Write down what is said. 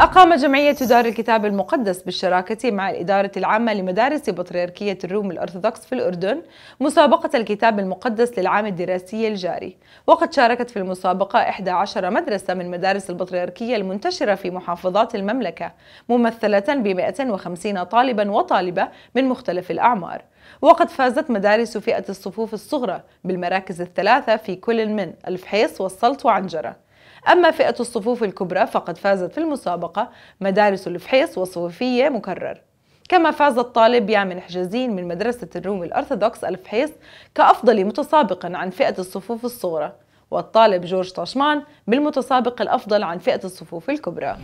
أقامت جمعية دار الكتاب المقدس بالشراكة مع الإدارة العامة لمدارس بطريركية الروم الأرثوذكس في الأردن مسابقة الكتاب المقدس للعام الدراسي الجاري وقد شاركت في المسابقة 11 مدرسة من مدارس البطريركية المنتشرة في محافظات المملكة ممثلة ب 150 طالبا وطالبة من مختلف الأعمار وقد فازت مدارس فئة الصفوف الصغرى بالمراكز الثلاثة في كل من الفحيص والسلط وعنجرة أما فئة الصفوف الكبرى فقد فازت في المسابقة مدارس الفحيص والصوفية مكرر كما فاز الطالب يامن حجازين من مدرسة الروم الأرثوذكس الفحيص كأفضل متسابق عن فئة الصفوف الصغرى والطالب جورج طاشمان بالمتسابق الأفضل عن فئة الصفوف الكبرى